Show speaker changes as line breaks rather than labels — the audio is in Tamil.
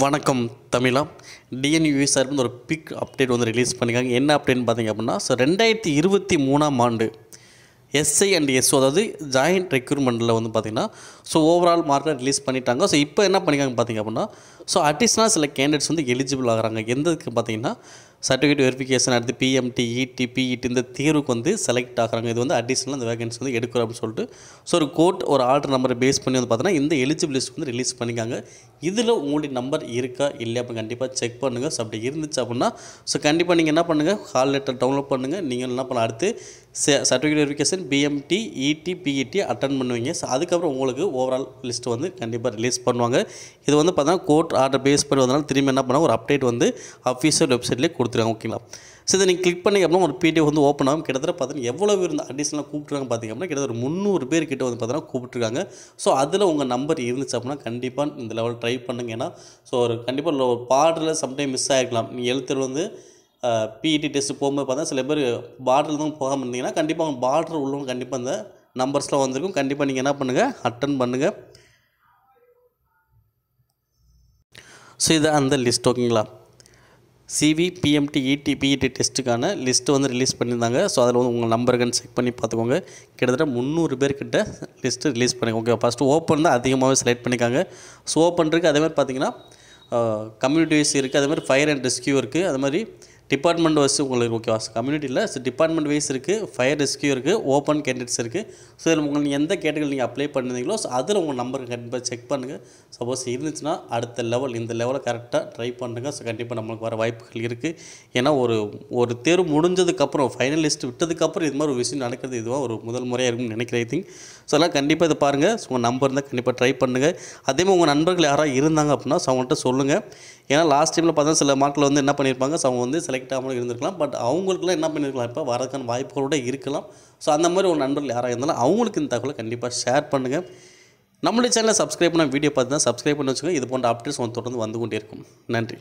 வணக்கம் தமிழா டிஎன்யூ சார்பில் ஒரு பிக் அப்டேட் வந்து ரிலீஸ் பண்ணியிருக்காங்க என்ன அப்டேட்னு பார்த்தீங்க அப்படின்னா ஸோ ரெண்டாயிரத்தி இருபத்தி மூணாம் ஆண்டு எஸ்ஐ அண்ட் எஸ்ஓ அதாவது ஜாயிண்ட் ரெக்யூர்மெண்ட்டில் வந்து பார்த்திங்கன்னா ஸோ ஓவரால் மார்க்கில் ரிலீஸ் பண்ணிட்டாங்க ஸோ இப்போ என்ன பண்ணிக்காங்க பார்த்திங்க அப்படின்னா ஸோ அடிஷ்னலாக சில கேண்டிடேட்ஸ் வந்து எலிஜிபிள் ஆகிறாங்க எந்ததுக்கு பார்த்திங்கன்னா சர்டிஃபிகேட் வெரிஃபிகேஷன் அடுத்து பிஎம்டி இடி பிஇடி இந்த தேர்வுக்கு வந்து செலக்ட் ஆகிறாங்க இது வந்து அடிஷ்னலாக இந்த வேகன்சி வந்து எடுக்கிறோம் அப்படின்னு சொல்லிட்டு ஸோ ஒரு கோட் ஒரு ஆர்டர் நம்பரை பேஸ் பண்ணி வந்து பார்த்தீங்கன்னா இந்த எலிஜிபிள் லிஸ்ட் வந்து ரிலீஸ் பண்ணிக்காங்க இதில் உங்களுடைய நம்பர் இருக்கா இல்லை அப்போ கண்டிப்பாக செக் பண்ணுங்கள் ஸோ அப்படி இருந்துச்சு அப்படின்னா ஸோ கண்டிப்பாக நீங்கள் என்ன பண்ணுங்கள் கால் லெட்டர் டவுன்லோட் பண்ணுங்கள் நீங்கள் என்ன பண்ணலாம் அடுத்து certificate verification PMT ET PET attend பண்ணுவீங்க ஸோ அதுக்கப்புறம் உங்களுக்கு ஓவரால் லிஸ்ட் வந்து கண்டிப்பாக ரிலீஸ் பண்ணுவாங்க இது வந்து பார்த்தீங்கன்னா கோர்ட் ஆர்டர் பேஸ் பண்ணி வந்தனால திரும்பி என்ன பண்ணால் ஒரு அப்டேட் வந்து அஃபீஷியல் வெப்சைட்லேயே கொடுத்துருக்காங்க ஓகேங்களா ஸோ இதை நீங்கள் கிளிக் பண்ணி அப்படின்னா ஒரு பிடிஎஃப் வந்து ஓப்பன் ஆகும் கிட்டத்தட்ட பார்த்தீங்கன்னா எவ்வளோ இருந்த அடிஷனலாக கூப்பிட்ருக்காங்க பார்த்திங்க அப்படின்னா கிட்டத்தட்ட ஒரு முந்நூறு பேர் கிட்ட வந்து பார்த்தீங்கன்னா கூப்பிட்ருக்காங்க ஸோ அதில் உங்கள் நம்பர் இருந்துச்சு அப்படின்னா கண்டிப்பாக இந்த லெவல் ட்ரை பண்ணுங்க ஏன்னா ஸோ ஒரு கண்டிப்பாக ஒரு பாடலில் சம்டைம் மிஸ் ஆகிருக்கலாம் நீங்கள் எழுத்துறது வந்து பிஇடி டெஸ்ட்டு e போகும்போது பார்த்தா சில பேர் பார்டர் தான் போகாமல் இருந்தீங்கன்னா கண்டிப்பாக அவங்க பார்டர் உள்ளவங்க கண்டிப்பாக அந்த நம்பர்ஸ்லாம் வந்திருக்கும் கண்டிப்பாக நீங்கள் என்ன பண்ணுங்கள் அட்டன் பண்ணுங்கள் ஸோ இது அந்த லிஸ்ட் ஓகேங்களா சிவி பிஎம்டி இடி பிஇடி டெஸ்ட்டுக்கான லிஸ்ட்டு வந்து ரிலீஸ் பண்ணியிருந்தாங்க ஸோ அதில் வந்து உங்கள் நம்பருக்குன்னு செக் பண்ணி பார்த்துக்கோங்க கிட்டத்தட்ட முந்நூறு பேர்கிட்ட லிஸ்ட்டு ரிலீஸ் பண்ணிங்க ஓகே ஃபஸ்ட்டு ஓப்பன் தான் அதிகமாகவே செலக்ட் பண்ணிக்காங்க ஸோ ஓப்பன் இருக்குது அதேமாதிரி பார்த்தீங்கன்னா கம்யூனிட்டிஸ் இருக்குது அதேமாதிரி ஃபயர் அண்ட் ரெஸ்கியூ இருக்குது அது மாதிரி டிபார்ட்மெண்ட் வைஸ் உங்களுக்கு ஓகேவா கம்யூனிட்டியில் ஸோ டிபார்ட்மெண்ட் வைஸ் இருக்குது ஃபயர் ரெஸ்கியூ இருக்குது ஓப்பன் கேண்டிடேட்ஸ் இருக்குது ஸோ இதில் உங்களுக்கு எந்த கேட்டகரி நீங்கள் அப்ளை பண்ணுறீங்களோ ஸோ அதில் உங்கள் நம்பருக்கு கண்டிப்பாக செக் பண்ணுங்கள் சப்போஸ் இருந்துச்சுன்னா அடுத்த லெவல் இந்த லெவலை கரெக்டாக ட்ரை பண்ணுங்க ஸோ கண்டிப்பாக நம்மளுக்கு வர வாய்ப்புகள் இருக்குது ஏன்னா ஒரு ஒரு தேர்வு முடிஞ்சதுக்கப்புறம் ஃபைனலிஸ்ட் விட்டதுக்கப்புறம் இது மாதிரி ஒரு விஷயம் நடக்கிறது இதுவாக ஒரு முதல் முறையாக இருக்கும்னு நினைக்கிறேன் ஐ திங்க் ஸோ அதெல்லாம் கண்டிப்பாக இதை பாருங்கள் ஸோ உங்கள் நம்பர் இருந்தால் கண்டிப்பாக ட்ரை பண்ணுங்கள் அதேமாதிரி உங்கள் நண்பர்கள் யாராவது இருந்தாங்க அப்படின்னா ஸோ அவங்கள்ட்ட சொல்லுங்கள் ஏன்னா லாஸ்ட் டைமில் பார்த்தா சில மார்க்கில் வந்து என்ன பண்ணியிருப்பாங்க ஸோ அவங்க வந்து செலக்ட் ஆகாமல் இருந்திருக்கலாம் பட் அவங்களுக்குலாம் என்ன பண்ணியிருக்கலாம் இப்போ வரதுக்கான வாய்ப்புகளோட இருக்கலாம் ஸோ அந்த மாதிரி உங்கள் நண்பர்கள் யாராக இருந்தாலும் அவங்களுக்கு இந்த தகவலை கண்டிப்பாக ஷேர் பண்ணுங்கள் நம்மளுடைய சேனலை சப்ஸ்கிரைப் பண்ண வீடியோ பார்த்து தான் சப்ஸ்கிரைப் பண்ணி வச்சுக்கோங்க இது போன்ற அப்டேட்ஸ் உங்களுக்கு தொடர்ந்து வந்து கொண்டே இருக்கும் நன்றி